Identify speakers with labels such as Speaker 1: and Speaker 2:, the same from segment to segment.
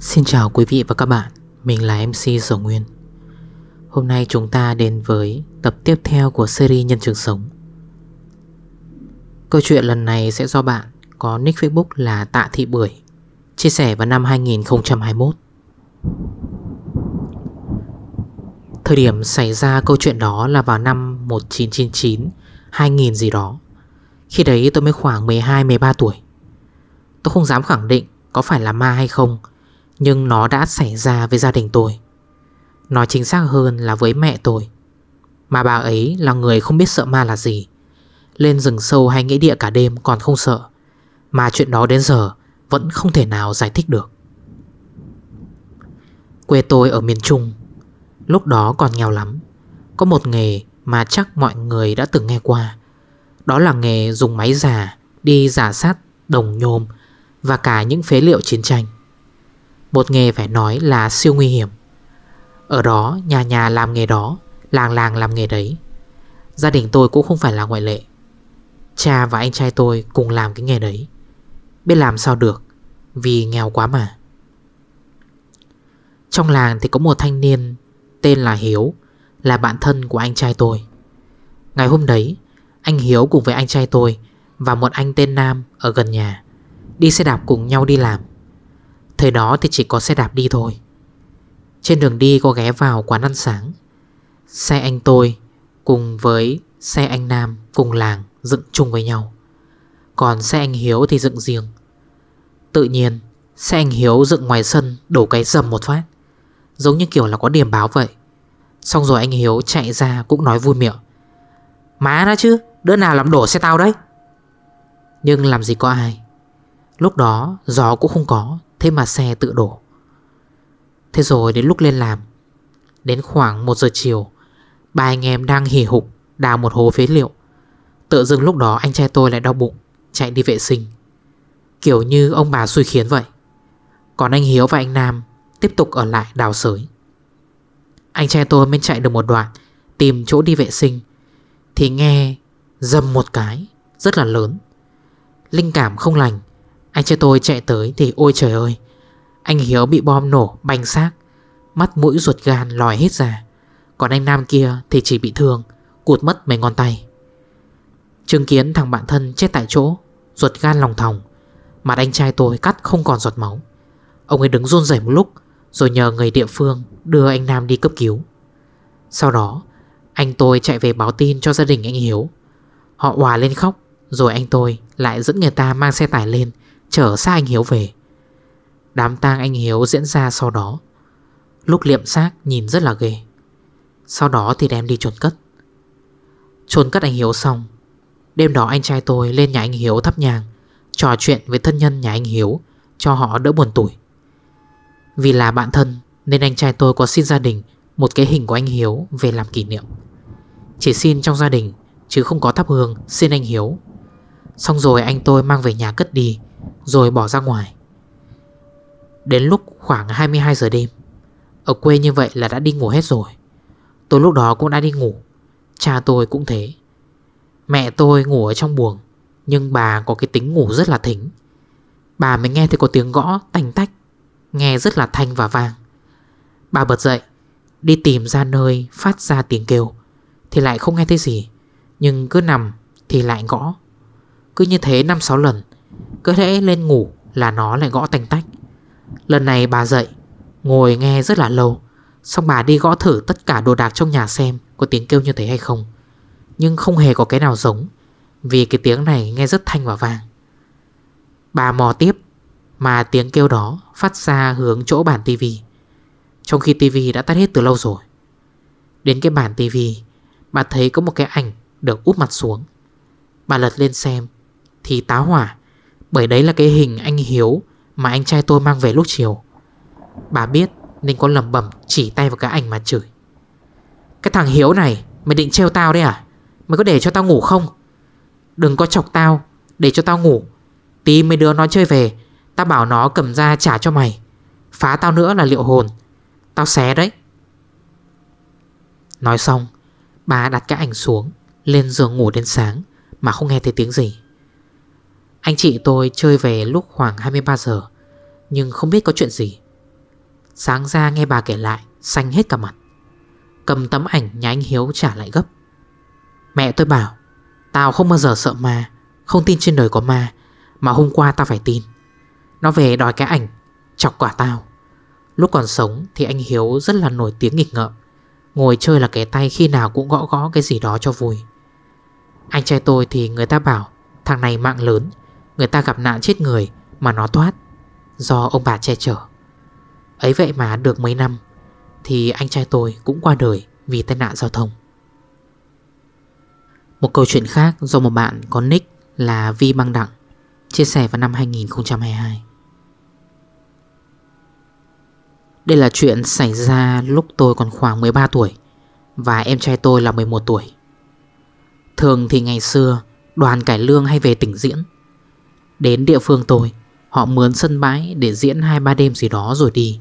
Speaker 1: Xin chào quý vị và các bạn, mình là MC Sở Nguyên Hôm nay chúng ta đến với tập tiếp theo của series Nhân trường Sống Câu chuyện lần này sẽ do bạn có nick Facebook là Tạ Thị Bưởi Chia sẻ vào năm 2021 Thời điểm xảy ra câu chuyện đó là vào năm 1999, 2000 gì đó Khi đấy tôi mới khoảng 12-13 tuổi Tôi không dám khẳng định có phải là ma hay không nhưng nó đã xảy ra với gia đình tôi Nói chính xác hơn là với mẹ tôi Mà bà ấy là người không biết sợ ma là gì Lên rừng sâu hay nghĩa địa cả đêm còn không sợ Mà chuyện đó đến giờ Vẫn không thể nào giải thích được Quê tôi ở miền Trung Lúc đó còn nghèo lắm Có một nghề mà chắc mọi người đã từng nghe qua Đó là nghề dùng máy giả Đi giả sát đồng nhôm Và cả những phế liệu chiến tranh một nghề phải nói là siêu nguy hiểm Ở đó nhà nhà làm nghề đó Làng làng làm nghề đấy Gia đình tôi cũng không phải là ngoại lệ Cha và anh trai tôi cùng làm cái nghề đấy Biết làm sao được Vì nghèo quá mà Trong làng thì có một thanh niên Tên là Hiếu Là bạn thân của anh trai tôi Ngày hôm đấy Anh Hiếu cùng với anh trai tôi Và một anh tên Nam ở gần nhà Đi xe đạp cùng nhau đi làm Thời đó thì chỉ có xe đạp đi thôi Trên đường đi có ghé vào quán ăn sáng Xe anh tôi cùng với xe anh Nam cùng làng dựng chung với nhau Còn xe anh Hiếu thì dựng riêng Tự nhiên xe anh Hiếu dựng ngoài sân đổ cái dầm một phát Giống như kiểu là có điểm báo vậy Xong rồi anh Hiếu chạy ra cũng nói vui miệng Má đó chứ Đứa nào làm đổ xe tao đấy Nhưng làm gì có ai Lúc đó gió cũng không có Thế mà xe tự đổ Thế rồi đến lúc lên làm Đến khoảng 1 giờ chiều Ba anh em đang hỉ hục Đào một hố phế liệu Tự dưng lúc đó anh trai tôi lại đau bụng Chạy đi vệ sinh Kiểu như ông bà suy khiến vậy Còn anh Hiếu và anh Nam Tiếp tục ở lại đào sới Anh trai tôi mới chạy được một đoạn Tìm chỗ đi vệ sinh Thì nghe dầm một cái Rất là lớn Linh cảm không lành anh trai tôi chạy tới thì ôi trời ơi Anh Hiếu bị bom nổ bành xác Mắt mũi ruột gan lòi hết ra Còn anh Nam kia thì chỉ bị thương Cụt mất mấy ngón tay Chứng kiến thằng bạn thân chết tại chỗ Ruột gan lòng thòng Mặt anh trai tôi cắt không còn giọt máu Ông ấy đứng run rẩy một lúc Rồi nhờ người địa phương đưa anh Nam đi cấp cứu Sau đó Anh tôi chạy về báo tin cho gia đình anh Hiếu Họ hòa lên khóc Rồi anh tôi lại dẫn người ta mang xe tải lên Chở xa anh Hiếu về Đám tang anh Hiếu diễn ra sau đó Lúc liệm xác nhìn rất là ghê Sau đó thì đem đi chôn cất Chôn cất anh Hiếu xong Đêm đó anh trai tôi lên nhà anh Hiếu thắp nhang Trò chuyện với thân nhân nhà anh Hiếu Cho họ đỡ buồn tuổi Vì là bạn thân Nên anh trai tôi có xin gia đình Một cái hình của anh Hiếu về làm kỷ niệm Chỉ xin trong gia đình Chứ không có thắp hương xin anh Hiếu Xong rồi anh tôi mang về nhà cất đi rồi bỏ ra ngoài. Đến lúc khoảng 22 giờ đêm, ở quê như vậy là đã đi ngủ hết rồi. Tôi lúc đó cũng đã đi ngủ, cha tôi cũng thế. Mẹ tôi ngủ ở trong buồng, nhưng bà có cái tính ngủ rất là thính. Bà mới nghe thấy có tiếng gõ tành tách, nghe rất là thanh và vàng. Bà bật dậy, đi tìm ra nơi phát ra tiếng kêu, thì lại không nghe thấy gì, nhưng cứ nằm thì lại gõ. Cứ như thế 5-6 lần cứ thế lên ngủ là nó lại gõ tành tách Lần này bà dậy Ngồi nghe rất là lâu Xong bà đi gõ thử tất cả đồ đạc trong nhà xem Có tiếng kêu như thế hay không Nhưng không hề có cái nào giống Vì cái tiếng này nghe rất thanh và vàng Bà mò tiếp Mà tiếng kêu đó phát ra hướng chỗ bản tivi Trong khi tivi đã tắt hết từ lâu rồi Đến cái bản tivi Bà thấy có một cái ảnh được úp mặt xuống Bà lật lên xem Thì táo hỏa bởi đấy là cái hình anh Hiếu Mà anh trai tôi mang về lúc chiều Bà biết nên có lầm bẩm chỉ tay vào cái ảnh mà chửi Cái thằng Hiếu này Mày định treo tao đấy à Mày có để cho tao ngủ không Đừng có chọc tao Để cho tao ngủ Tí mấy đứa nó chơi về Tao bảo nó cầm ra trả cho mày Phá tao nữa là liệu hồn Tao xé đấy Nói xong Bà đặt cái ảnh xuống Lên giường ngủ đến sáng Mà không nghe thấy tiếng gì anh chị tôi chơi về lúc khoảng 23 giờ Nhưng không biết có chuyện gì Sáng ra nghe bà kể lại Xanh hết cả mặt Cầm tấm ảnh nhà anh Hiếu trả lại gấp Mẹ tôi bảo Tao không bao giờ sợ ma Không tin trên đời có ma Mà hôm qua tao phải tin Nó về đòi cái ảnh Chọc quả tao Lúc còn sống thì anh Hiếu rất là nổi tiếng nghịch ngợm Ngồi chơi là cái tay khi nào cũng gõ gõ cái gì đó cho vui Anh trai tôi thì người ta bảo Thằng này mạng lớn Người ta gặp nạn chết người Mà nó thoát Do ông bà che chở Ấy vậy mà được mấy năm Thì anh trai tôi cũng qua đời Vì tai nạn giao thông Một câu chuyện khác do một bạn có nick là Vi Băng Đặng Chia sẻ vào năm 2022 Đây là chuyện xảy ra lúc tôi còn khoảng 13 tuổi Và em trai tôi là 11 tuổi Thường thì ngày xưa Đoàn cải lương hay về tỉnh diễn Đến địa phương tôi Họ mướn sân bãi để diễn 2-3 đêm gì đó rồi đi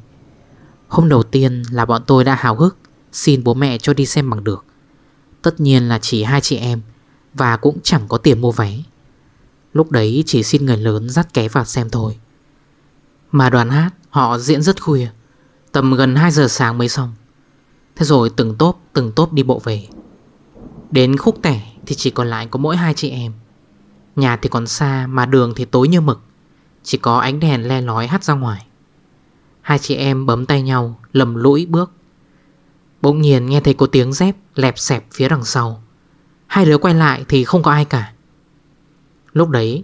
Speaker 1: Hôm đầu tiên là bọn tôi đã hào hức Xin bố mẹ cho đi xem bằng được Tất nhiên là chỉ hai chị em Và cũng chẳng có tiền mua vé Lúc đấy chỉ xin người lớn dắt ké vào xem thôi Mà đoàn hát họ diễn rất khuya Tầm gần 2 giờ sáng mới xong Thế rồi từng tốp từng tốp đi bộ về Đến khúc tẻ thì chỉ còn lại có mỗi hai chị em Nhà thì còn xa mà đường thì tối như mực Chỉ có ánh đèn le lói hắt ra ngoài Hai chị em bấm tay nhau Lầm lũi bước Bỗng nhiên nghe thấy có tiếng dép Lẹp xẹp phía đằng sau Hai đứa quay lại thì không có ai cả Lúc đấy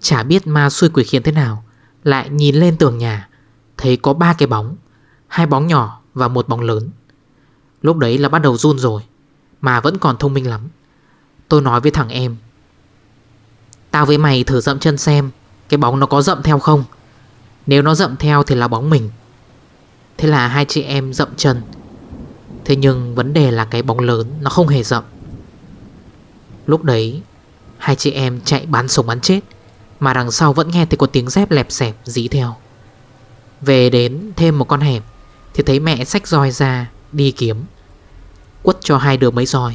Speaker 1: Chả biết ma xui quỷ khiến thế nào Lại nhìn lên tường nhà Thấy có ba cái bóng Hai bóng nhỏ và một bóng lớn Lúc đấy là bắt đầu run rồi Mà vẫn còn thông minh lắm Tôi nói với thằng em Tao với mày thử dậm chân xem Cái bóng nó có dậm theo không Nếu nó dậm theo thì là bóng mình Thế là hai chị em dậm chân Thế nhưng vấn đề là cái bóng lớn Nó không hề dậm Lúc đấy Hai chị em chạy bắn sống bắn chết Mà đằng sau vẫn nghe thấy có tiếng dép lẹp xẹp dí theo Về đến thêm một con hẻm Thì thấy mẹ xách roi ra Đi kiếm Quất cho hai đứa mấy roi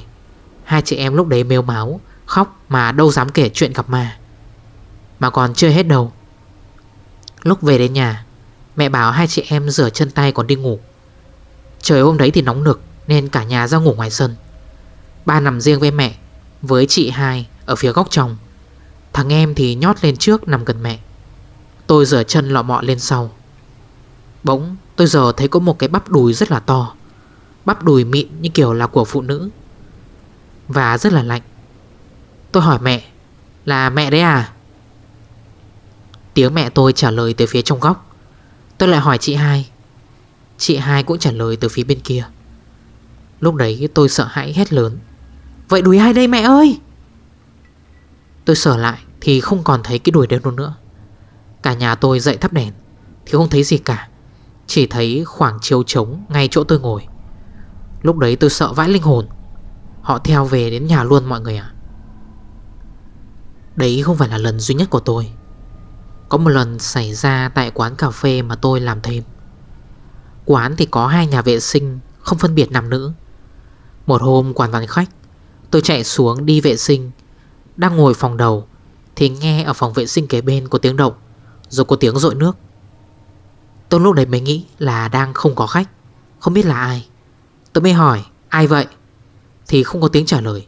Speaker 1: Hai chị em lúc đấy mêu máu Khóc mà đâu dám kể chuyện gặp ma Mà còn chưa hết đâu Lúc về đến nhà Mẹ bảo hai chị em rửa chân tay còn đi ngủ Trời hôm đấy thì nóng nực Nên cả nhà ra ngủ ngoài sân Ba nằm riêng với mẹ Với chị hai ở phía góc trong Thằng em thì nhót lên trước nằm gần mẹ Tôi rửa chân lọ mọ lên sau Bỗng tôi giờ thấy có một cái bắp đùi rất là to Bắp đùi mịn như kiểu là của phụ nữ Và rất là lạnh Tôi hỏi mẹ Là mẹ đấy à Tiếng mẹ tôi trả lời từ phía trong góc Tôi lại hỏi chị hai Chị hai cũng trả lời từ phía bên kia Lúc đấy tôi sợ hãi hét lớn Vậy đuổi ai đây mẹ ơi Tôi sở lại Thì không còn thấy cái đuổi đâu nữa Cả nhà tôi dậy thắp đèn Thì không thấy gì cả Chỉ thấy khoảng chiều trống ngay chỗ tôi ngồi Lúc đấy tôi sợ vãi linh hồn Họ theo về đến nhà luôn mọi người ạ à. Đấy không phải là lần duy nhất của tôi Có một lần xảy ra tại quán cà phê mà tôi làm thêm Quán thì có hai nhà vệ sinh Không phân biệt nam nữ Một hôm quản vắng khách Tôi chạy xuống đi vệ sinh Đang ngồi phòng đầu Thì nghe ở phòng vệ sinh kế bên có tiếng động Rồi có tiếng rội nước Tôi lúc đấy mới nghĩ là đang không có khách Không biết là ai Tôi mới hỏi ai vậy Thì không có tiếng trả lời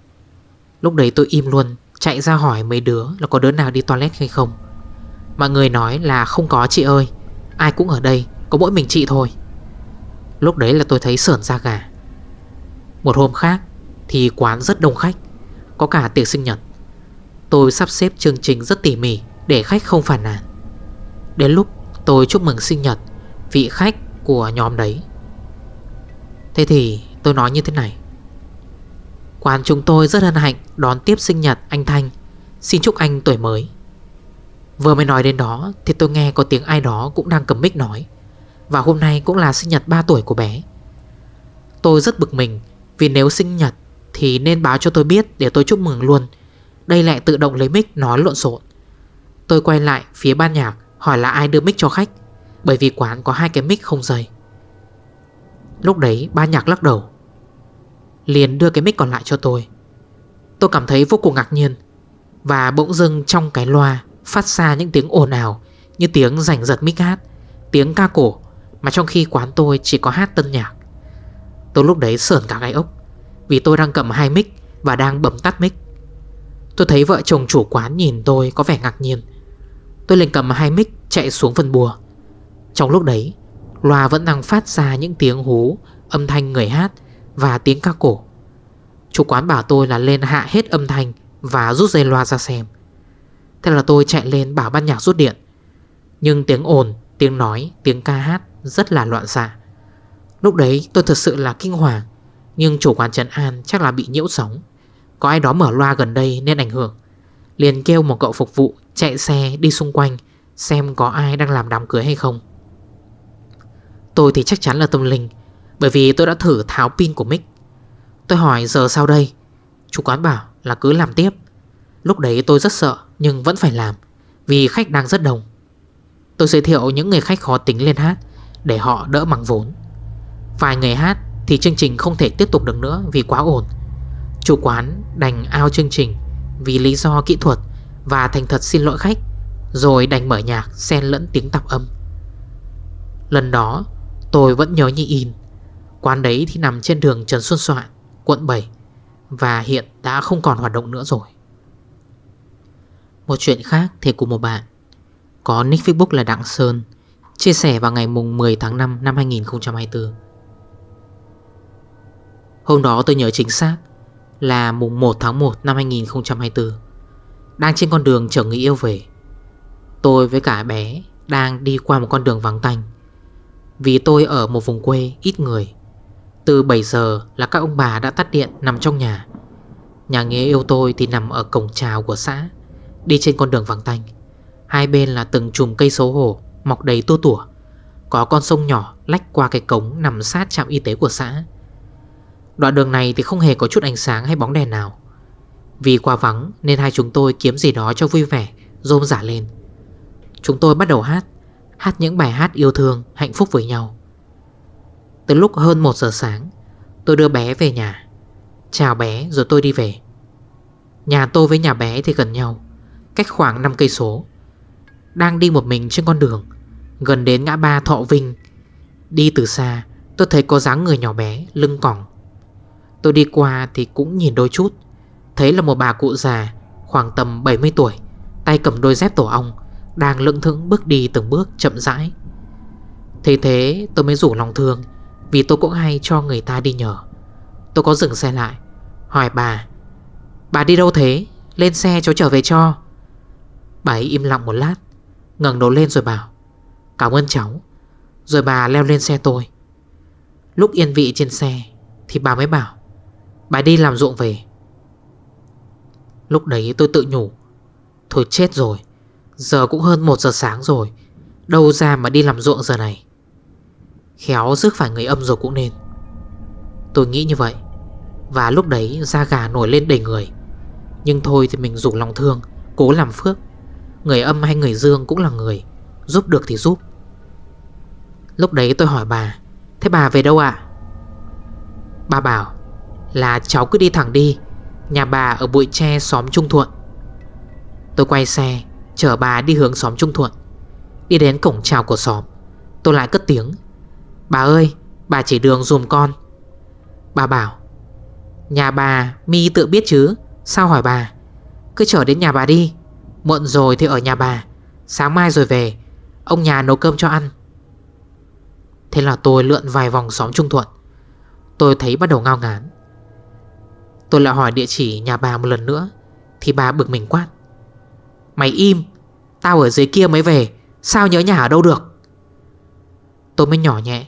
Speaker 1: Lúc đấy tôi im luôn Chạy ra hỏi mấy đứa là có đứa nào đi toilet hay không Mọi người nói là không có chị ơi Ai cũng ở đây Có mỗi mình chị thôi Lúc đấy là tôi thấy sởn da gà Một hôm khác Thì quán rất đông khách Có cả tiệc sinh nhật Tôi sắp xếp chương trình rất tỉ mỉ Để khách không phản nản Đến lúc tôi chúc mừng sinh nhật Vị khách của nhóm đấy Thế thì tôi nói như thế này Quán chúng tôi rất hân hạnh đón tiếp sinh nhật anh Thanh Xin chúc anh tuổi mới Vừa mới nói đến đó Thì tôi nghe có tiếng ai đó cũng đang cầm mic nói Và hôm nay cũng là sinh nhật 3 tuổi của bé Tôi rất bực mình Vì nếu sinh nhật Thì nên báo cho tôi biết để tôi chúc mừng luôn Đây lại tự động lấy mic nói lộn xộn Tôi quay lại phía ban nhạc Hỏi là ai đưa mic cho khách Bởi vì quán có hai cái mic không dày Lúc đấy ban nhạc lắc đầu liền đưa cái mic còn lại cho tôi Tôi cảm thấy vô cùng ngạc nhiên Và bỗng dưng trong cái loa Phát ra những tiếng ồn ào Như tiếng rảnh giật mic hát Tiếng ca cổ Mà trong khi quán tôi chỉ có hát tân nhạc Tôi lúc đấy sởn cả gai ốc Vì tôi đang cầm hai mic Và đang bấm tắt mic Tôi thấy vợ chồng chủ quán nhìn tôi có vẻ ngạc nhiên Tôi liền cầm hai mic chạy xuống phần bùa Trong lúc đấy Loa vẫn đang phát ra những tiếng hú Âm thanh người hát và tiếng ca cổ Chủ quán bảo tôi là lên hạ hết âm thanh Và rút dây loa ra xem Thế là tôi chạy lên bảo ban nhạc rút điện Nhưng tiếng ồn, tiếng nói, tiếng ca hát rất là loạn xạ Lúc đấy tôi thật sự là kinh hoàng Nhưng chủ quán Trần An chắc là bị nhiễu sóng Có ai đó mở loa gần đây nên ảnh hưởng Liền kêu một cậu phục vụ chạy xe đi xung quanh Xem có ai đang làm đám cưới hay không Tôi thì chắc chắn là tâm linh bởi vì tôi đã thử tháo pin của mic Tôi hỏi giờ sau đây Chủ quán bảo là cứ làm tiếp Lúc đấy tôi rất sợ nhưng vẫn phải làm Vì khách đang rất đông Tôi giới thiệu những người khách khó tính lên hát Để họ đỡ mắng vốn Vài người hát thì chương trình không thể tiếp tục được nữa Vì quá ổn Chủ quán đành ao chương trình Vì lý do kỹ thuật Và thành thật xin lỗi khách Rồi đành mở nhạc xen lẫn tiếng tạp âm Lần đó tôi vẫn nhớ như in Quán đấy thì nằm trên đường Trần Xuân Soạn Quận 7 Và hiện đã không còn hoạt động nữa rồi Một chuyện khác thì của một bạn Có nick Facebook là Đặng Sơn Chia sẻ vào ngày mùng 10 tháng 5 năm 2024 Hôm đó tôi nhớ chính xác Là mùng 1 tháng 1 năm 2024 Đang trên con đường chở người yêu về Tôi với cả bé Đang đi qua một con đường vắng tanh Vì tôi ở một vùng quê ít người từ 7 giờ là các ông bà đã tắt điện nằm trong nhà Nhà nghĩa yêu tôi thì nằm ở cổng trào của xã Đi trên con đường vàng tanh Hai bên là từng chùm cây xấu hổ Mọc đầy tua tủa Có con sông nhỏ lách qua cái cống Nằm sát trạm y tế của xã Đoạn đường này thì không hề có chút ánh sáng hay bóng đèn nào Vì qua vắng nên hai chúng tôi kiếm gì đó cho vui vẻ Rôm giả lên Chúng tôi bắt đầu hát Hát những bài hát yêu thương, hạnh phúc với nhau Tới lúc hơn 1 giờ sáng Tôi đưa bé về nhà Chào bé rồi tôi đi về Nhà tôi với nhà bé thì gần nhau Cách khoảng 5 cây số Đang đi một mình trên con đường Gần đến ngã ba Thọ Vinh Đi từ xa tôi thấy có dáng người nhỏ bé Lưng cỏng Tôi đi qua thì cũng nhìn đôi chút Thấy là một bà cụ già Khoảng tầm 70 tuổi Tay cầm đôi dép tổ ong Đang lững thững bước đi từng bước chậm rãi Thế thế tôi mới rủ lòng thương vì tôi cũng hay cho người ta đi nhờ Tôi có dừng xe lại Hỏi bà Bà đi đâu thế Lên xe cháu trở về cho Bà ấy im lặng một lát ngẩng đầu lên rồi bảo Cảm ơn cháu Rồi bà leo lên xe tôi Lúc yên vị trên xe Thì bà mới bảo Bà đi làm ruộng về Lúc đấy tôi tự nhủ Thôi chết rồi Giờ cũng hơn 1 giờ sáng rồi Đâu ra mà đi làm ruộng giờ này Khéo rước phải người âm rồi cũng nên Tôi nghĩ như vậy Và lúc đấy da gà nổi lên đầy người Nhưng thôi thì mình dùng lòng thương Cố làm phước Người âm hay người dương cũng là người Giúp được thì giúp Lúc đấy tôi hỏi bà Thế bà về đâu ạ Bà bảo Là cháu cứ đi thẳng đi Nhà bà ở bụi tre xóm Trung Thuận Tôi quay xe Chở bà đi hướng xóm Trung Thuận Đi đến cổng chào của xóm Tôi lại cất tiếng Bà ơi bà chỉ đường dùm con Bà bảo Nhà bà mi tự biết chứ Sao hỏi bà Cứ trở đến nhà bà đi Muộn rồi thì ở nhà bà Sáng mai rồi về Ông nhà nấu cơm cho ăn Thế là tôi lượn vài vòng xóm Trung Thuận Tôi thấy bắt đầu ngao ngán Tôi lại hỏi địa chỉ nhà bà một lần nữa Thì bà bực mình quát Mày im Tao ở dưới kia mới về Sao nhớ nhà ở đâu được Tôi mới nhỏ nhẹ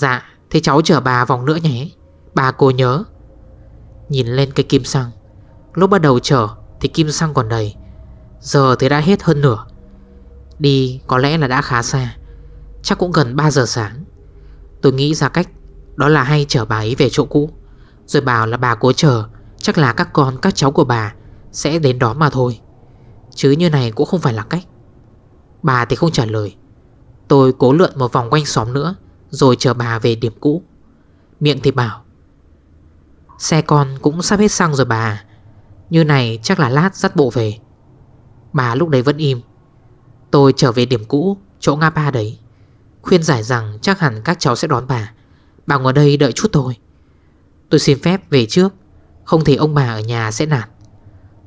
Speaker 1: Dạ Thế cháu chở bà vòng nữa nhé Bà cô nhớ Nhìn lên cái kim xăng Lúc bắt đầu chở thì kim xăng còn đầy Giờ thì đã hết hơn nửa Đi có lẽ là đã khá xa Chắc cũng gần 3 giờ sáng Tôi nghĩ ra cách Đó là hay chở bà ấy về chỗ cũ Rồi bảo là bà cố chờ Chắc là các con các cháu của bà Sẽ đến đó mà thôi Chứ như này cũng không phải là cách Bà thì không trả lời Tôi cố lượn một vòng quanh xóm nữa rồi chờ bà về điểm cũ Miệng thì bảo Xe con cũng sắp hết xăng rồi bà à. Như này chắc là lát dắt bộ về Bà lúc đấy vẫn im Tôi trở về điểm cũ Chỗ nga ba đấy Khuyên giải rằng chắc hẳn các cháu sẽ đón bà Bà ngồi đây đợi chút thôi Tôi xin phép về trước Không thì ông bà ở nhà sẽ nản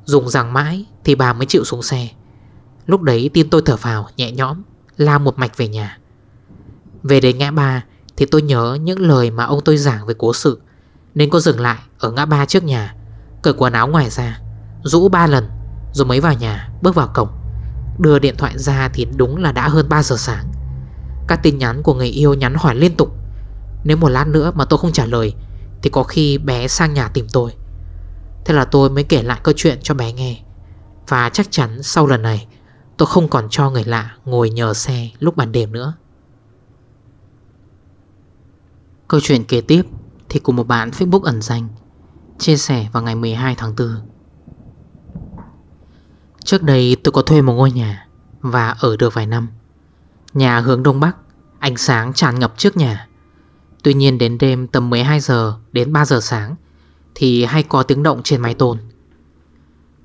Speaker 1: Dùng rằng mãi thì bà mới chịu xuống xe Lúc đấy tim tôi thở vào nhẹ nhõm La một mạch về nhà về đến ngã ba thì tôi nhớ những lời mà ông tôi giảng về cố sự Nên cô dừng lại ở ngã ba trước nhà Cởi quần áo ngoài ra Rũ ba lần Rồi mới vào nhà bước vào cổng Đưa điện thoại ra thì đúng là đã hơn 3 giờ sáng Các tin nhắn của người yêu nhắn hỏi liên tục Nếu một lát nữa mà tôi không trả lời Thì có khi bé sang nhà tìm tôi Thế là tôi mới kể lại câu chuyện cho bé nghe Và chắc chắn sau lần này Tôi không còn cho người lạ ngồi nhờ xe lúc ban đêm nữa Câu chuyện kế tiếp thì cùng một bạn Facebook ẩn danh Chia sẻ vào ngày 12 tháng 4 Trước đây tôi có thuê một ngôi nhà Và ở được vài năm Nhà hướng đông bắc Ánh sáng tràn ngập trước nhà Tuy nhiên đến đêm tầm 12 giờ đến 3 giờ sáng Thì hay có tiếng động trên mái tôn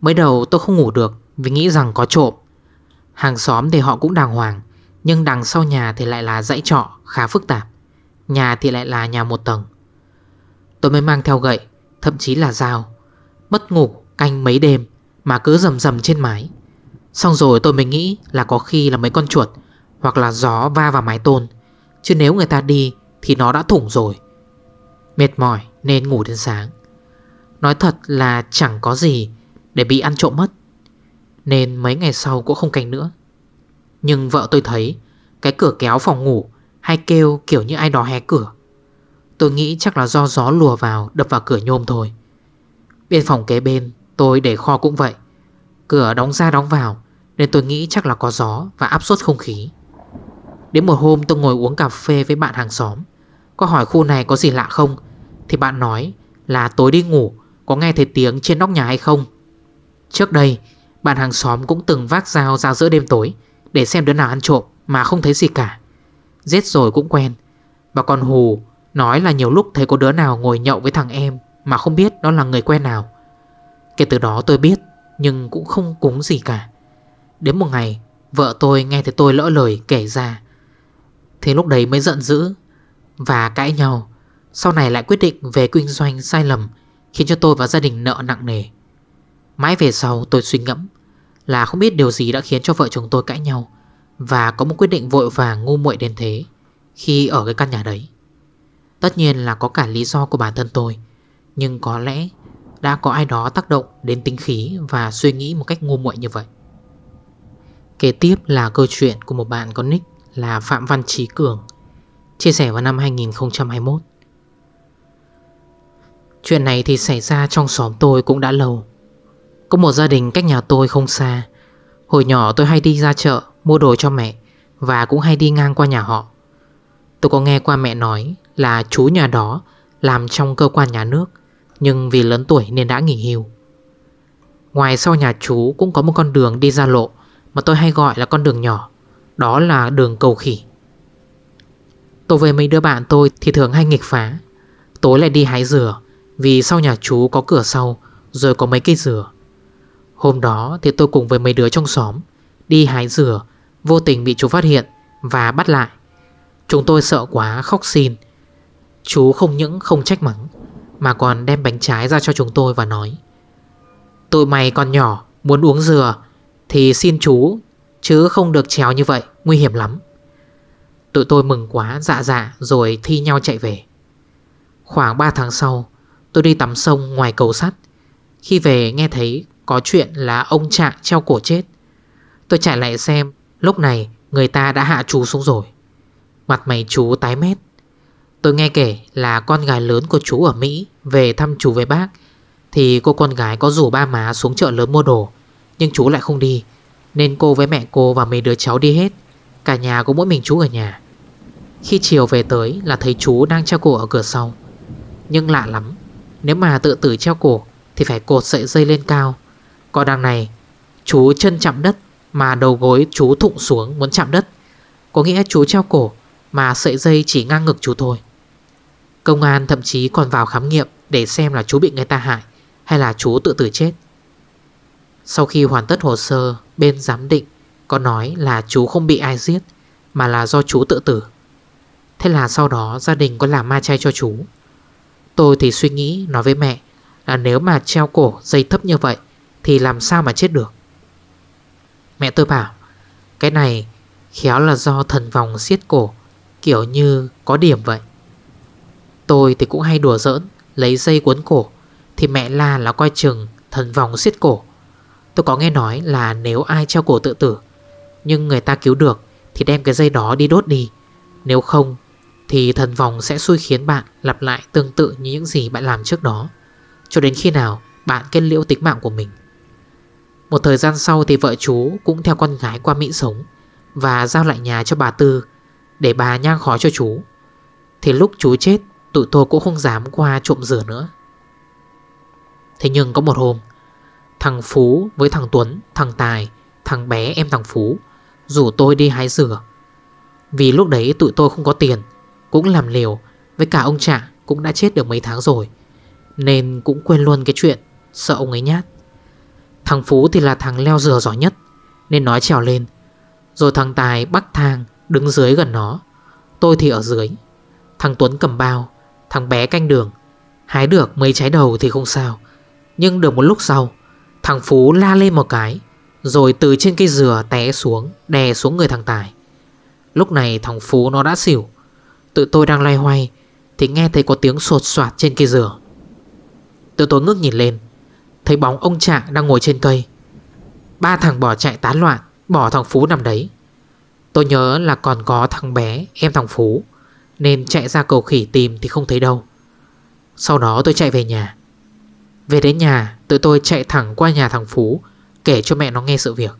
Speaker 1: Mới đầu tôi không ngủ được Vì nghĩ rằng có trộm Hàng xóm thì họ cũng đàng hoàng Nhưng đằng sau nhà thì lại là dãy trọ khá phức tạp Nhà thì lại là nhà một tầng Tôi mới mang theo gậy Thậm chí là dao Mất ngủ canh mấy đêm Mà cứ rầm rầm trên mái Xong rồi tôi mới nghĩ là có khi là mấy con chuột Hoặc là gió va vào mái tôn Chứ nếu người ta đi Thì nó đã thủng rồi Mệt mỏi nên ngủ đến sáng Nói thật là chẳng có gì Để bị ăn trộm mất Nên mấy ngày sau cũng không canh nữa Nhưng vợ tôi thấy Cái cửa kéo phòng ngủ hay kêu kiểu như ai đó hé cửa Tôi nghĩ chắc là do gió lùa vào Đập vào cửa nhôm thôi Bên phòng kế bên tôi để kho cũng vậy Cửa đóng ra đóng vào Nên tôi nghĩ chắc là có gió và áp suất không khí Đến một hôm tôi ngồi uống cà phê với bạn hàng xóm Có hỏi khu này có gì lạ không Thì bạn nói là tối đi ngủ Có nghe thấy tiếng trên nóc nhà hay không Trước đây bạn hàng xóm cũng từng vác dao ra giữa đêm tối Để xem đứa nào ăn trộm Mà không thấy gì cả Giết rồi cũng quen Bà còn hù Nói là nhiều lúc thấy có đứa nào ngồi nhậu với thằng em Mà không biết đó là người quen nào Kể từ đó tôi biết Nhưng cũng không cúng gì cả Đến một ngày Vợ tôi nghe thấy tôi lỡ lời kể ra thế lúc đấy mới giận dữ Và cãi nhau Sau này lại quyết định về kinh doanh sai lầm Khiến cho tôi và gia đình nợ nặng nề Mãi về sau tôi suy ngẫm Là không biết điều gì đã khiến cho vợ chồng tôi cãi nhau và có một quyết định vội vàng ngu muội đến thế Khi ở cái căn nhà đấy Tất nhiên là có cả lý do của bản thân tôi Nhưng có lẽ đã có ai đó tác động đến tính khí Và suy nghĩ một cách ngu muội như vậy Kế tiếp là câu chuyện của một bạn có nick là Phạm Văn Trí Cường Chia sẻ vào năm 2021 Chuyện này thì xảy ra trong xóm tôi cũng đã lâu Có một gia đình cách nhà tôi không xa Hồi nhỏ tôi hay đi ra chợ mua đồ cho mẹ Và cũng hay đi ngang qua nhà họ Tôi có nghe qua mẹ nói là chú nhà đó làm trong cơ quan nhà nước Nhưng vì lớn tuổi nên đã nghỉ hưu Ngoài sau nhà chú cũng có một con đường đi ra lộ Mà tôi hay gọi là con đường nhỏ Đó là đường cầu khỉ Tôi về mấy đứa bạn tôi thì thường hay nghịch phá Tối lại đi hái dừa Vì sau nhà chú có cửa sau Rồi có mấy cây dừa Hôm đó thì tôi cùng với mấy đứa trong xóm Đi hái dừa Vô tình bị chú phát hiện Và bắt lại Chúng tôi sợ quá khóc xin Chú không những không trách mắng Mà còn đem bánh trái ra cho chúng tôi và nói Tụi mày còn nhỏ Muốn uống dừa Thì xin chú Chứ không được trèo như vậy Nguy hiểm lắm Tụi tôi mừng quá dạ dạ Rồi thi nhau chạy về Khoảng 3 tháng sau Tôi đi tắm sông ngoài cầu sắt Khi về nghe thấy có chuyện là ông Trạng treo cổ chết Tôi chạy lại xem Lúc này người ta đã hạ chú xuống rồi Mặt mày chú tái mét Tôi nghe kể là con gái lớn của chú ở Mỹ Về thăm chú với bác Thì cô con gái có rủ ba má xuống chợ lớn mua đồ Nhưng chú lại không đi Nên cô với mẹ cô và mấy đứa cháu đi hết Cả nhà có mỗi mình chú ở nhà Khi chiều về tới là thấy chú đang treo cổ ở cửa sau Nhưng lạ lắm Nếu mà tự tử treo cổ Thì phải cột sợi dây lên cao Còn đằng này Chú chân chạm đất mà đầu gối chú thụng xuống muốn chạm đất Có nghĩa chú treo cổ Mà sợi dây chỉ ngang ngực chú thôi Công an thậm chí còn vào khám nghiệm Để xem là chú bị người ta hại Hay là chú tự tử chết Sau khi hoàn tất hồ sơ Bên giám định Có nói là chú không bị ai giết Mà là do chú tự tử Thế là sau đó gia đình có làm ma chay cho chú Tôi thì suy nghĩ nói với mẹ Là nếu mà treo cổ dây thấp như vậy Thì làm sao mà chết được Mẹ tôi bảo Cái này khéo là do thần vòng siết cổ Kiểu như có điểm vậy Tôi thì cũng hay đùa giỡn Lấy dây cuốn cổ Thì mẹ la là coi chừng thần vòng siết cổ Tôi có nghe nói là nếu ai treo cổ tự tử Nhưng người ta cứu được Thì đem cái dây đó đi đốt đi Nếu không Thì thần vòng sẽ xui khiến bạn lặp lại tương tự như những gì bạn làm trước đó Cho đến khi nào bạn kết liễu tính mạng của mình một thời gian sau thì vợ chú cũng theo con gái qua Mỹ sống Và giao lại nhà cho bà Tư Để bà nhang khói cho chú Thì lúc chú chết Tụi tôi cũng không dám qua trộm rửa nữa Thế nhưng có một hôm Thằng Phú với thằng Tuấn, thằng Tài Thằng bé em thằng Phú Rủ tôi đi hái rửa Vì lúc đấy tụi tôi không có tiền Cũng làm liều Với cả ông Trạng cũng đã chết được mấy tháng rồi Nên cũng quên luôn cái chuyện Sợ ông ấy nhát Thằng Phú thì là thằng leo dừa giỏi nhất Nên nói trèo lên Rồi thằng Tài bắt thang đứng dưới gần nó Tôi thì ở dưới Thằng Tuấn cầm bao Thằng bé canh đường Hái được mấy trái đầu thì không sao Nhưng được một lúc sau Thằng Phú la lên một cái Rồi từ trên cây dừa té xuống Đè xuống người thằng Tài Lúc này thằng Phú nó đã xỉu tự tôi đang loay hoay Thì nghe thấy có tiếng sột soạt trên cây dừa Tụi tôi ngước nhìn lên Thấy bóng ông Trạng đang ngồi trên cây Ba thằng bỏ chạy tán loạn Bỏ thằng Phú nằm đấy Tôi nhớ là còn có thằng bé Em thằng Phú Nên chạy ra cầu khỉ tìm thì không thấy đâu Sau đó tôi chạy về nhà Về đến nhà Tụi tôi chạy thẳng qua nhà thằng Phú Kể cho mẹ nó nghe sự việc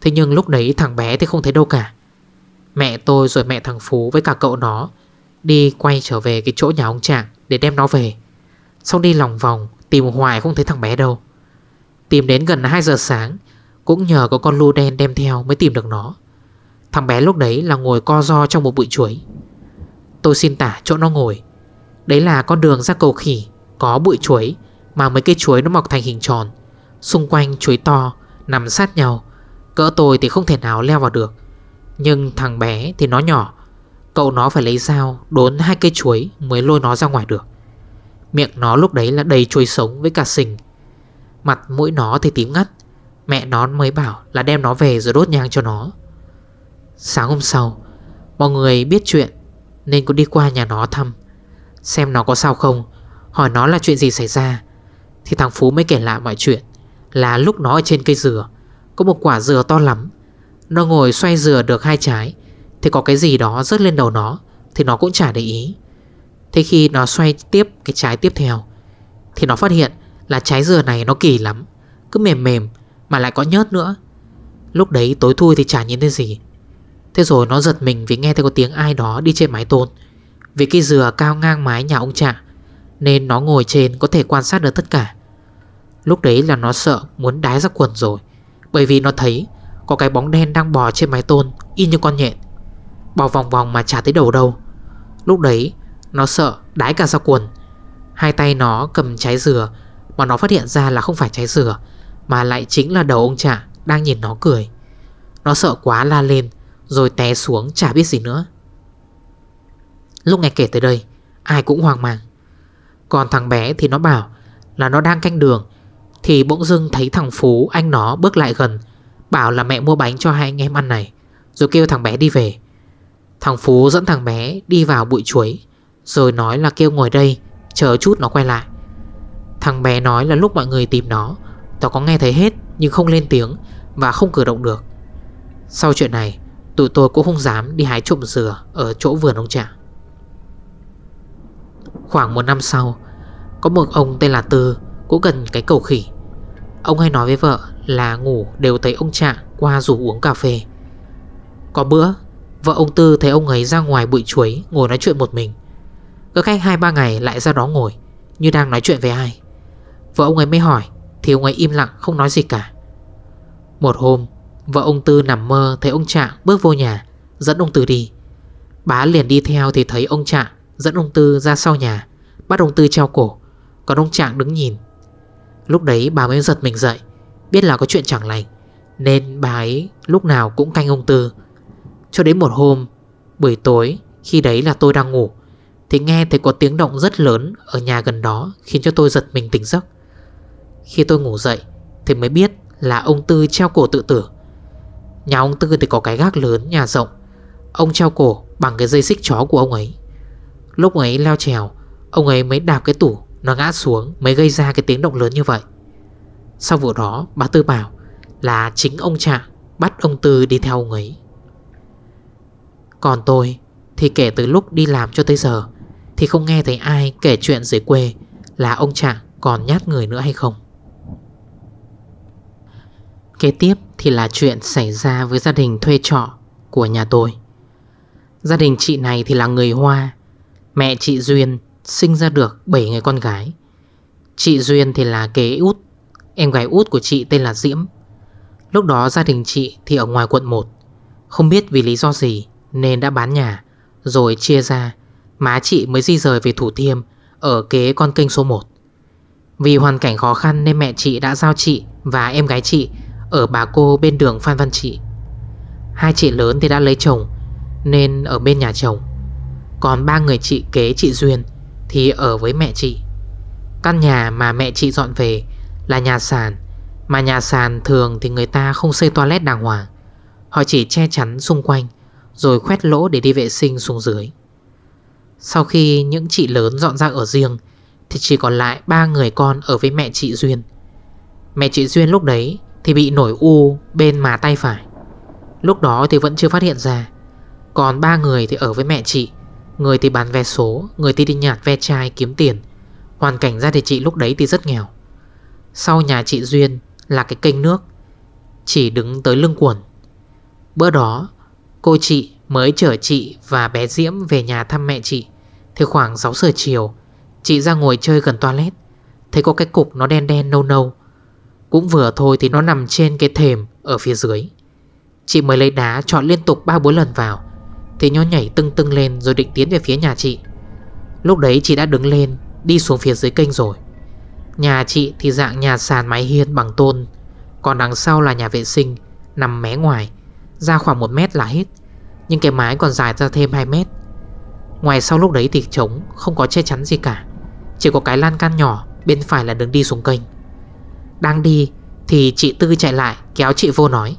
Speaker 1: Thế nhưng lúc đấy thằng bé thì không thấy đâu cả Mẹ tôi rồi mẹ thằng Phú với cả cậu nó Đi quay trở về cái chỗ nhà ông Trạng Để đem nó về Xong đi lòng vòng Tìm hoài không thấy thằng bé đâu Tìm đến gần 2 giờ sáng Cũng nhờ có con lưu đen đem theo mới tìm được nó Thằng bé lúc đấy là ngồi co do trong một bụi chuối Tôi xin tả chỗ nó ngồi Đấy là con đường ra cầu khỉ Có bụi chuối Mà mấy cây chuối nó mọc thành hình tròn Xung quanh chuối to Nằm sát nhau Cỡ tôi thì không thể nào leo vào được Nhưng thằng bé thì nó nhỏ Cậu nó phải lấy dao đốn hai cây chuối Mới lôi nó ra ngoài được Miệng nó lúc đấy là đầy chuối sống với cả sình Mặt mũi nó thì tím ngắt Mẹ nó mới bảo là đem nó về rồi đốt nhang cho nó Sáng hôm sau Mọi người biết chuyện Nên cũng đi qua nhà nó thăm Xem nó có sao không Hỏi nó là chuyện gì xảy ra Thì thằng Phú mới kể lại mọi chuyện Là lúc nó ở trên cây dừa Có một quả dừa to lắm Nó ngồi xoay dừa được hai trái Thì có cái gì đó rớt lên đầu nó Thì nó cũng chả để ý Thế khi nó xoay tiếp cái trái tiếp theo Thì nó phát hiện là trái dừa này nó kỳ lắm Cứ mềm mềm mà lại có nhớt nữa Lúc đấy tối thui thì chả nhìn thấy gì Thế rồi nó giật mình vì nghe thấy có tiếng ai đó đi trên mái tôn Vì cây dừa cao ngang mái nhà ông trạ Nên nó ngồi trên có thể quan sát được tất cả Lúc đấy là nó sợ muốn đái ra quần rồi Bởi vì nó thấy có cái bóng đen đang bò trên mái tôn Y như con nhện Bò vòng vòng mà chả thấy đầu đâu Lúc đấy nó sợ đái cả ra quần Hai tay nó cầm trái dừa Mà nó phát hiện ra là không phải trái dừa Mà lại chính là đầu ông trả Đang nhìn nó cười Nó sợ quá la lên Rồi té xuống chả biết gì nữa Lúc nghe kể tới đây Ai cũng hoang mang Còn thằng bé thì nó bảo Là nó đang canh đường Thì bỗng dưng thấy thằng Phú anh nó bước lại gần Bảo là mẹ mua bánh cho hai anh em ăn này Rồi kêu thằng bé đi về Thằng Phú dẫn thằng bé đi vào bụi chuối rồi nói là kêu ngồi đây Chờ chút nó quay lại Thằng bé nói là lúc mọi người tìm nó Tao có nghe thấy hết nhưng không lên tiếng Và không cử động được Sau chuyện này tụi tôi cũng không dám đi hái trộm dừa Ở chỗ vườn ông Trạng Khoảng một năm sau Có một ông tên là Tư Cũng gần cái cầu khỉ Ông hay nói với vợ là ngủ đều thấy ông Trạng Qua rủ uống cà phê Có bữa Vợ ông Tư thấy ông ấy ra ngoài bụi chuối Ngồi nói chuyện một mình cứ cách 2-3 ngày lại ra đó ngồi Như đang nói chuyện với ai Vợ ông ấy mới hỏi Thì ông ấy im lặng không nói gì cả Một hôm Vợ ông Tư nằm mơ thấy ông Trạng bước vô nhà Dẫn ông Tư đi Bá liền đi theo thì thấy ông Trạng Dẫn ông Tư ra sau nhà Bắt ông Tư treo cổ Còn ông Trạng đứng nhìn Lúc đấy bà mới giật mình dậy Biết là có chuyện chẳng lành Nên bà ấy lúc nào cũng canh ông Tư Cho đến một hôm Buổi tối khi đấy là tôi đang ngủ thì nghe thấy có tiếng động rất lớn Ở nhà gần đó khiến cho tôi giật mình tỉnh giấc Khi tôi ngủ dậy Thì mới biết là ông Tư treo cổ tự tử Nhà ông Tư thì có cái gác lớn nhà rộng Ông treo cổ bằng cái dây xích chó của ông ấy Lúc ấy leo trèo Ông ấy mới đạp cái tủ Nó ngã xuống mới gây ra cái tiếng động lớn như vậy Sau vụ đó bà Tư bảo Là chính ông Trạng Bắt ông Tư đi theo ông ấy Còn tôi Thì kể từ lúc đi làm cho tới giờ thì không nghe thấy ai kể chuyện dưới quê Là ông Trạng còn nhát người nữa hay không Kế tiếp thì là chuyện xảy ra với gia đình thuê trọ của nhà tôi Gia đình chị này thì là người Hoa Mẹ chị Duyên sinh ra được 7 người con gái Chị Duyên thì là kế út Em gái út của chị tên là Diễm Lúc đó gia đình chị thì ở ngoài quận 1 Không biết vì lý do gì nên đã bán nhà Rồi chia ra Má chị mới di rời về Thủ Thiêm Ở kế con kênh số 1 Vì hoàn cảnh khó khăn nên mẹ chị đã giao chị Và em gái chị Ở bà cô bên đường Phan Văn Trị Hai chị lớn thì đã lấy chồng Nên ở bên nhà chồng Còn ba người chị kế chị Duyên Thì ở với mẹ chị Căn nhà mà mẹ chị dọn về Là nhà sàn Mà nhà sàn thường thì người ta không xây toilet đàng hoàng Họ chỉ che chắn xung quanh Rồi khoét lỗ để đi vệ sinh xuống dưới sau khi những chị lớn dọn ra ở riêng Thì chỉ còn lại ba người con ở với mẹ chị Duyên Mẹ chị Duyên lúc đấy thì bị nổi u bên má tay phải Lúc đó thì vẫn chưa phát hiện ra Còn ba người thì ở với mẹ chị Người thì bán vé số Người thì đi nhạt ve chai kiếm tiền Hoàn cảnh gia đình chị lúc đấy thì rất nghèo Sau nhà chị Duyên là cái kênh nước Chỉ đứng tới lưng cuộn. Bữa đó cô chị Mới chở chị và bé Diễm về nhà thăm mẹ chị Thì khoảng 6 giờ chiều Chị ra ngồi chơi gần toilet Thấy có cái cục nó đen đen nâu nâu Cũng vừa thôi thì nó nằm trên cái thềm Ở phía dưới Chị mới lấy đá chọn liên tục 3-4 lần vào Thì nó nhảy tưng tưng lên Rồi định tiến về phía nhà chị Lúc đấy chị đã đứng lên Đi xuống phía dưới kênh rồi Nhà chị thì dạng nhà sàn mái hiên bằng tôn Còn đằng sau là nhà vệ sinh Nằm mé ngoài Ra khoảng 1 mét là hết nhưng cái mái còn dài ra thêm 2 mét Ngoài sau lúc đấy thì trống Không có che chắn gì cả Chỉ có cái lan can nhỏ Bên phải là đường đi xuống kênh Đang đi thì chị Tư chạy lại Kéo chị vô nói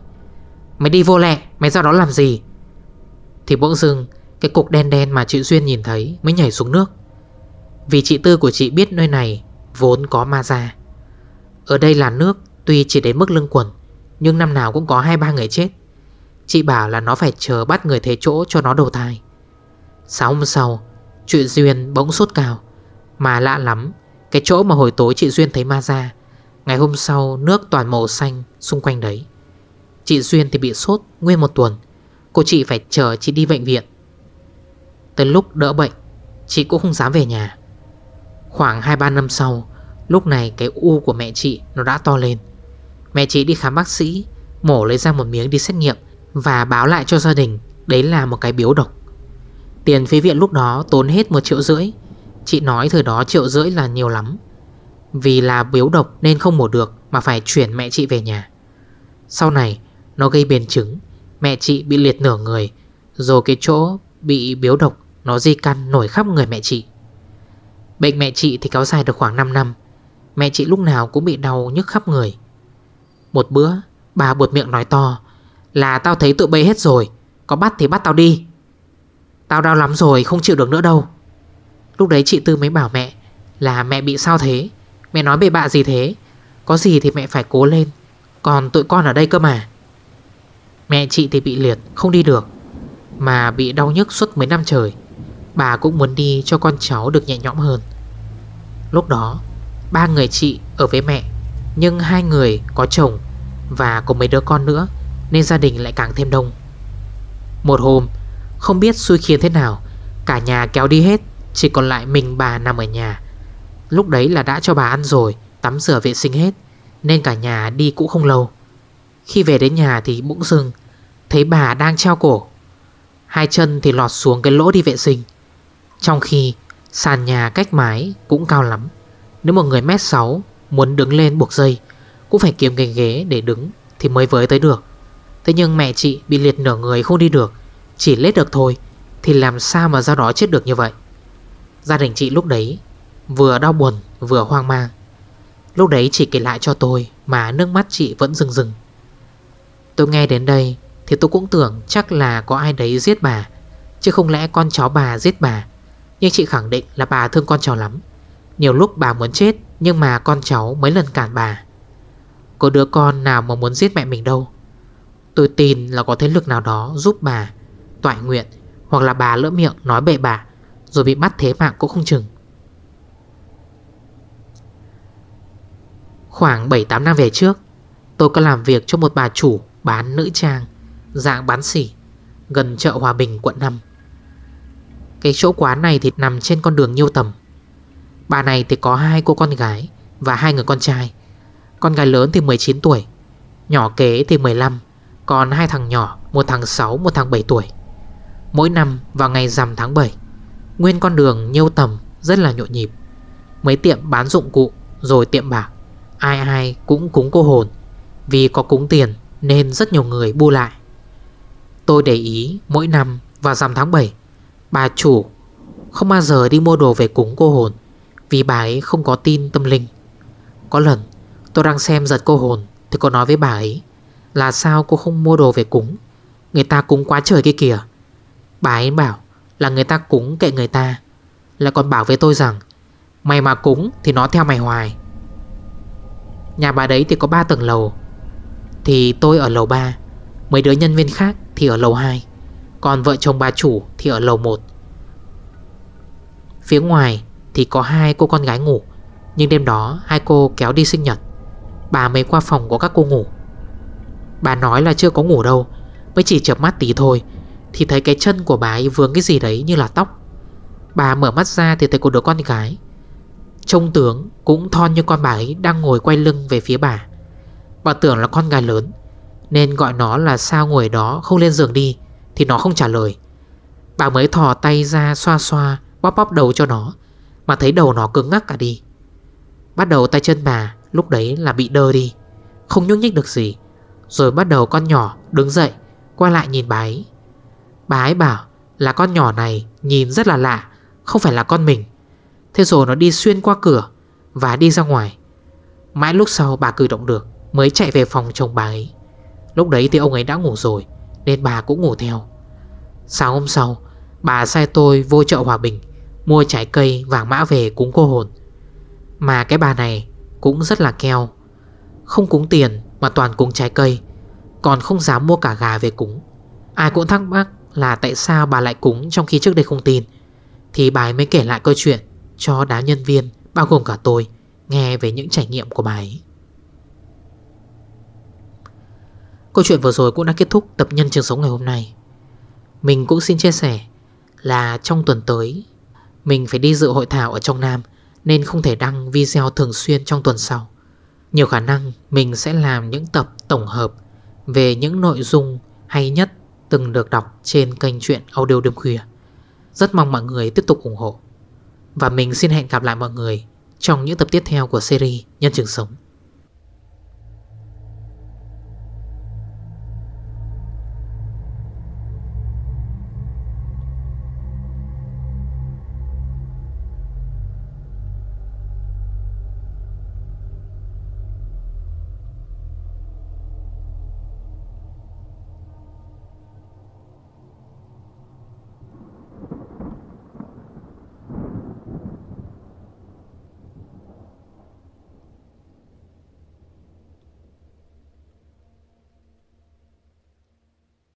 Speaker 1: Mày đi vô lẹ mày ra đó làm gì Thì bỗng dưng Cái cục đen đen mà chị Duyên nhìn thấy Mới nhảy xuống nước Vì chị Tư của chị biết nơi này Vốn có ma ra Ở đây là nước Tuy chỉ đến mức lưng quần Nhưng năm nào cũng có 2-3 người chết Chị bảo là nó phải chờ bắt người thế chỗ cho nó đầu thai Sáng hôm sau chuyện Duyên bỗng sốt cao Mà lạ lắm Cái chỗ mà hồi tối chị Duyên thấy ma ra Ngày hôm sau nước toàn màu xanh xung quanh đấy Chị Duyên thì bị sốt nguyên một tuần Cô chị phải chờ chị đi bệnh viện Tới lúc đỡ bệnh Chị cũng không dám về nhà Khoảng 2-3 năm sau Lúc này cái u của mẹ chị nó đã to lên Mẹ chị đi khám bác sĩ Mổ lấy ra một miếng đi xét nghiệm và báo lại cho gia đình Đấy là một cái biếu độc Tiền phí viện lúc đó tốn hết một triệu rưỡi Chị nói thời đó triệu rưỡi là nhiều lắm Vì là biếu độc nên không mổ được Mà phải chuyển mẹ chị về nhà Sau này nó gây biến chứng Mẹ chị bị liệt nửa người Rồi cái chỗ bị biếu độc Nó di căn nổi khắp người mẹ chị Bệnh mẹ chị thì kéo dài được khoảng 5 năm Mẹ chị lúc nào cũng bị đau nhức khắp người Một bữa Bà buột miệng nói to là tao thấy tự bê hết rồi Có bắt thì bắt tao đi Tao đau lắm rồi không chịu được nữa đâu Lúc đấy chị Tư mới bảo mẹ Là mẹ bị sao thế Mẹ nói bề bạ gì thế Có gì thì mẹ phải cố lên Còn tụi con ở đây cơ mà Mẹ chị thì bị liệt không đi được Mà bị đau nhức suốt mấy năm trời Bà cũng muốn đi cho con cháu được nhẹ nhõm hơn Lúc đó Ba người chị ở với mẹ Nhưng hai người có chồng Và có mấy đứa con nữa nên gia đình lại càng thêm đông Một hôm Không biết xui khiến thế nào Cả nhà kéo đi hết Chỉ còn lại mình bà nằm ở nhà Lúc đấy là đã cho bà ăn rồi Tắm rửa vệ sinh hết Nên cả nhà đi cũng không lâu Khi về đến nhà thì bỗng dưng Thấy bà đang treo cổ Hai chân thì lọt xuống cái lỗ đi vệ sinh Trong khi Sàn nhà cách mái cũng cao lắm Nếu một người mét 6 Muốn đứng lên buộc dây Cũng phải kiếm cái ghế để đứng Thì mới với tới được Thế nhưng mẹ chị bị liệt nửa người không đi được Chỉ lết được thôi Thì làm sao mà do đó chết được như vậy Gia đình chị lúc đấy Vừa đau buồn vừa hoang mang Lúc đấy chị kể lại cho tôi Mà nước mắt chị vẫn rừng rừng Tôi nghe đến đây Thì tôi cũng tưởng chắc là có ai đấy giết bà Chứ không lẽ con cháu bà giết bà Nhưng chị khẳng định là bà thương con cháu lắm Nhiều lúc bà muốn chết Nhưng mà con cháu mấy lần cản bà Có đứa con nào mà muốn giết mẹ mình đâu Tôi tin là có thế lực nào đó giúp bà tọa nguyện Hoặc là bà lỡ miệng nói bậy bà, Rồi bị bắt thế mạng cũng không chừng Khoảng 7-8 năm về trước Tôi có làm việc cho một bà chủ Bán nữ trang Dạng bán xỉ Gần chợ Hòa Bình quận 5 Cái chỗ quán này thì nằm trên con đường nhiêu tầm Bà này thì có hai cô con gái Và hai người con trai Con gái lớn thì 19 tuổi Nhỏ kế thì 15 còn hai thằng nhỏ Một thằng 6, một thằng 7 tuổi Mỗi năm vào ngày rằm tháng 7 Nguyên con đường nhiêu tầm rất là nhộn nhịp Mấy tiệm bán dụng cụ Rồi tiệm bạc Ai ai cũng cúng cô hồn Vì có cúng tiền nên rất nhiều người bu lại Tôi để ý mỗi năm vào rằm tháng 7 Bà chủ không bao giờ đi mua đồ về cúng cô hồn Vì bà ấy không có tin tâm linh Có lần tôi đang xem giật cô hồn Thì có nói với bà ấy là sao cô không mua đồ về cúng Người ta cúng quá trời kia kìa Bà ấy bảo là người ta cúng kệ người ta Là còn bảo với tôi rằng Mày mà cúng thì nó theo mày hoài Nhà bà đấy thì có 3 tầng lầu Thì tôi ở lầu 3 Mấy đứa nhân viên khác thì ở lầu 2 Còn vợ chồng bà chủ thì ở lầu 1 Phía ngoài thì có hai cô con gái ngủ Nhưng đêm đó hai cô kéo đi sinh nhật Bà mới qua phòng của các cô ngủ Bà nói là chưa có ngủ đâu Mới chỉ chập mắt tí thôi Thì thấy cái chân của bà ấy vướng cái gì đấy như là tóc Bà mở mắt ra thì thấy có đứa con gái Trông tướng cũng thon như con bà ấy Đang ngồi quay lưng về phía bà Bà tưởng là con gái lớn Nên gọi nó là sao ngồi đó không lên giường đi Thì nó không trả lời Bà mới thò tay ra xoa xoa Bóp bóp đầu cho nó Mà thấy đầu nó cứng ngắc cả đi Bắt đầu tay chân bà lúc đấy là bị đơ đi Không nhúc nhích được gì rồi bắt đầu con nhỏ đứng dậy Quay lại nhìn bà ấy Bà ấy bảo là con nhỏ này nhìn rất là lạ Không phải là con mình Thế rồi nó đi xuyên qua cửa Và đi ra ngoài Mãi lúc sau bà cử động được Mới chạy về phòng chồng bà ấy Lúc đấy thì ông ấy đã ngủ rồi Nên bà cũng ngủ theo Sáng hôm sau Bà sai tôi vô chợ Hòa Bình Mua trái cây vàng mã về cúng cô hồn Mà cái bà này cũng rất là keo Không cúng tiền mà toàn cúng trái cây Còn không dám mua cả gà về cúng Ai cũng thắc mắc là tại sao bà lại cúng Trong khi trước đây không tin Thì bà mới kể lại câu chuyện Cho đám nhân viên bao gồm cả tôi Nghe về những trải nghiệm của bà ấy Câu chuyện vừa rồi cũng đã kết thúc tập nhân trường sống ngày hôm nay Mình cũng xin chia sẻ là trong tuần tới Mình phải đi dự hội thảo ở trong Nam Nên không thể đăng video thường xuyên trong tuần sau nhiều khả năng mình sẽ làm những tập tổng hợp về những nội dung hay nhất từng được đọc trên kênh truyện audio đêm khuya. Rất mong mọi người tiếp tục ủng hộ. Và mình xin hẹn gặp lại mọi người trong những tập tiếp theo của series Nhân chứng sống.